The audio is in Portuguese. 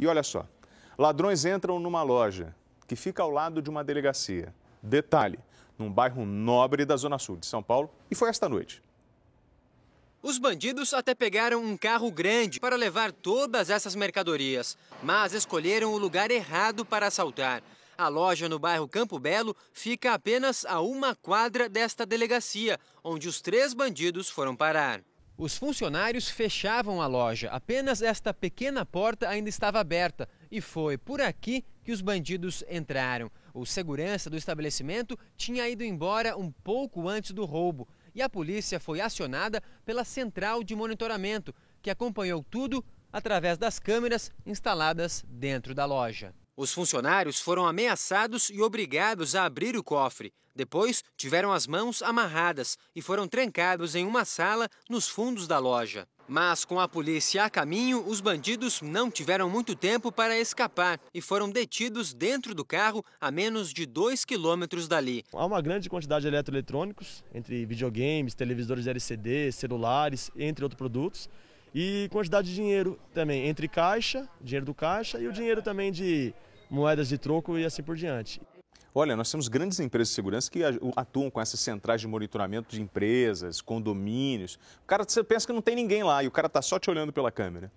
E olha só, ladrões entram numa loja que fica ao lado de uma delegacia. Detalhe, num bairro nobre da Zona Sul de São Paulo, e foi esta noite. Os bandidos até pegaram um carro grande para levar todas essas mercadorias, mas escolheram o lugar errado para assaltar. A loja no bairro Campo Belo fica apenas a uma quadra desta delegacia, onde os três bandidos foram parar. Os funcionários fechavam a loja, apenas esta pequena porta ainda estava aberta e foi por aqui que os bandidos entraram. O segurança do estabelecimento tinha ido embora um pouco antes do roubo e a polícia foi acionada pela central de monitoramento, que acompanhou tudo através das câmeras instaladas dentro da loja. Os funcionários foram ameaçados e obrigados a abrir o cofre. Depois, tiveram as mãos amarradas e foram trancados em uma sala nos fundos da loja. Mas, com a polícia a caminho, os bandidos não tiveram muito tempo para escapar e foram detidos dentro do carro a menos de 2 quilômetros dali. Há uma grande quantidade de eletroeletrônicos, entre videogames, televisores LCD, celulares, entre outros produtos. E quantidade de dinheiro também, entre caixa, dinheiro do caixa e o dinheiro também de moedas de troco e assim por diante. Olha, nós temos grandes empresas de segurança que atuam com essas centrais de monitoramento de empresas, condomínios. O cara, você pensa que não tem ninguém lá e o cara está só te olhando pela câmera.